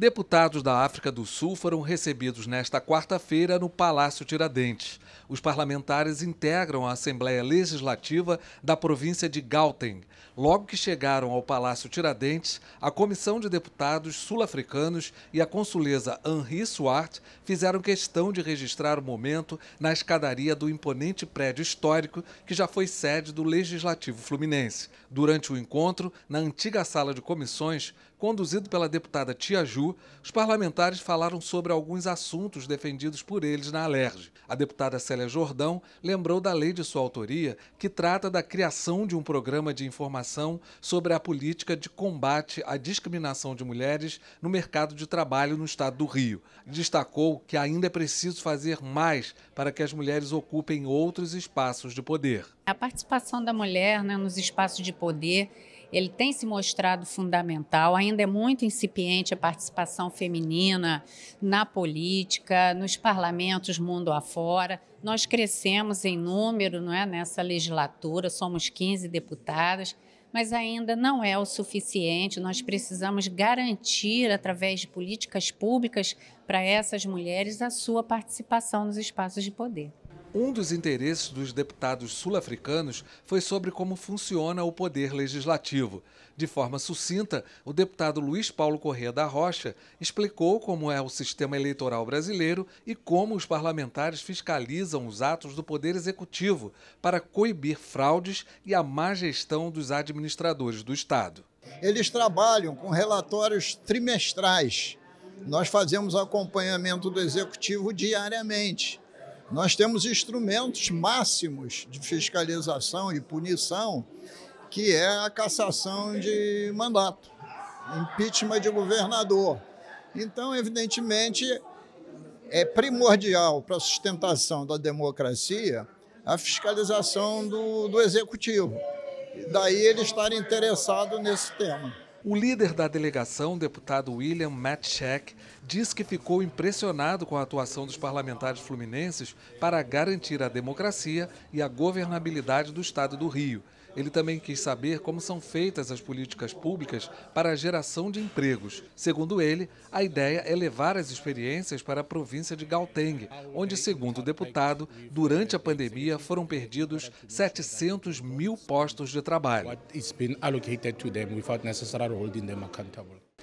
Deputados da África do Sul foram recebidos nesta quarta-feira no Palácio Tiradentes. Os parlamentares integram a Assembleia Legislativa da província de Gauteng. Logo que chegaram ao Palácio Tiradentes, a Comissão de Deputados Sul-Africanos e a consuleza Henri Swart fizeram questão de registrar o momento na escadaria do imponente prédio histórico que já foi sede do Legislativo Fluminense. Durante o encontro, na antiga sala de comissões, conduzido pela deputada Tia Ju, os parlamentares falaram sobre alguns assuntos defendidos por eles na Alerj. A deputada Célia Jordão lembrou da lei de sua autoria, que trata da criação de um programa de informação sobre a política de combate à discriminação de mulheres no mercado de trabalho no estado do Rio. Destacou que ainda é preciso fazer mais para que as mulheres ocupem outros espaços de poder. A participação da mulher né, nos espaços de poder ele tem se mostrado fundamental. Ainda é muito incipiente a participação feminina na política, nos parlamentos mundo afora. Nós crescemos em número não é, nessa legislatura, somos 15 deputadas, mas ainda não é o suficiente. Nós precisamos garantir, através de políticas públicas para essas mulheres, a sua participação nos espaços de poder. Um dos interesses dos deputados sul-africanos foi sobre como funciona o poder legislativo. De forma sucinta, o deputado Luiz Paulo Corrêa da Rocha explicou como é o sistema eleitoral brasileiro e como os parlamentares fiscalizam os atos do poder executivo para coibir fraudes e a má gestão dos administradores do Estado. Eles trabalham com relatórios trimestrais. Nós fazemos acompanhamento do executivo diariamente. Nós temos instrumentos máximos de fiscalização e punição, que é a cassação de mandato, impeachment de governador. Então, evidentemente, é primordial para a sustentação da democracia a fiscalização do, do executivo. Daí ele estar interessado nesse tema. O líder da delegação, deputado William Matchek, diz que ficou impressionado com a atuação dos parlamentares fluminenses para garantir a democracia e a governabilidade do Estado do Rio ele também quis saber como são feitas as políticas públicas para a geração de empregos. Segundo ele, a ideia é levar as experiências para a província de Gauteng, onde, segundo o deputado, durante a pandemia foram perdidos 700 mil postos de trabalho.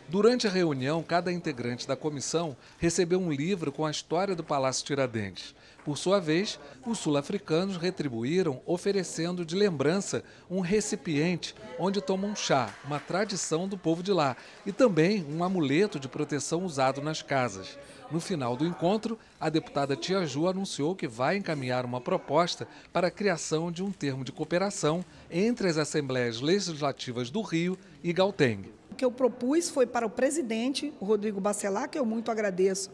Durante a reunião, cada integrante da comissão recebeu um livro com a história do Palácio Tiradentes. Por sua vez, os sul-africanos retribuíram oferecendo de lembrança um recipiente onde tomam chá, uma tradição do povo de lá, e também um amuleto de proteção usado nas casas. No final do encontro, a deputada Tia Ju anunciou que vai encaminhar uma proposta para a criação de um termo de cooperação entre as assembleias legislativas do Rio e Gauteng que eu propus foi para o presidente, o Rodrigo Bacelar, que eu muito agradeço,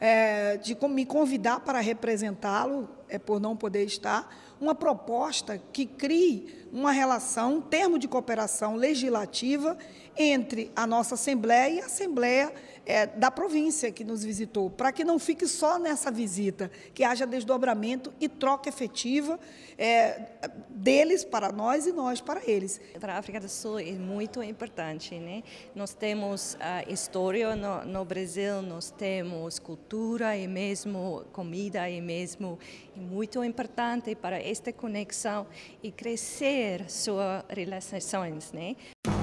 é, de me convidar para representá-lo, é, por não poder estar uma proposta que crie uma relação, um termo de cooperação legislativa entre a nossa Assembleia e a Assembleia é, da província que nos visitou, para que não fique só nessa visita, que haja desdobramento e troca efetiva é, deles para nós e nós para eles. Para a África do Sul é muito importante, né? Nós temos a ah, história no, no Brasil, nós temos cultura e mesmo comida e mesmo é muito importante para esta conexão e crescer suas relações, né?